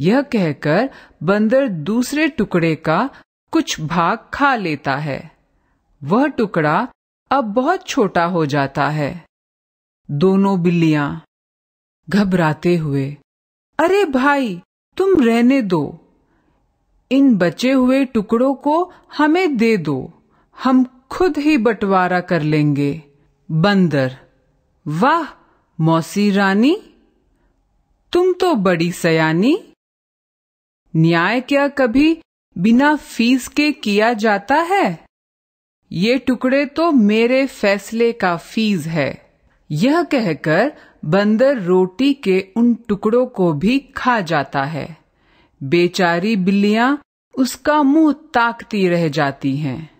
यह कहकर बंदर दूसरे टुकड़े का कुछ भाग खा लेता है वह टुकड़ा अब बहुत छोटा हो जाता है दोनों बिल्लियां घबराते हुए अरे भाई तुम रहने दो इन बचे हुए टुकड़ों को हमें दे दो हम खुद ही बंटवारा कर लेंगे बंदर वाह मौसी रानी तुम तो बड़ी सयानी न्याय क्या कभी बिना फीस के किया जाता है ये टुकड़े तो मेरे फैसले का फीस है यह कहकर बंदर रोटी के उन टुकड़ों को भी खा जाता है बेचारी बिल्लियां उसका मुंह ताकती रह जाती हैं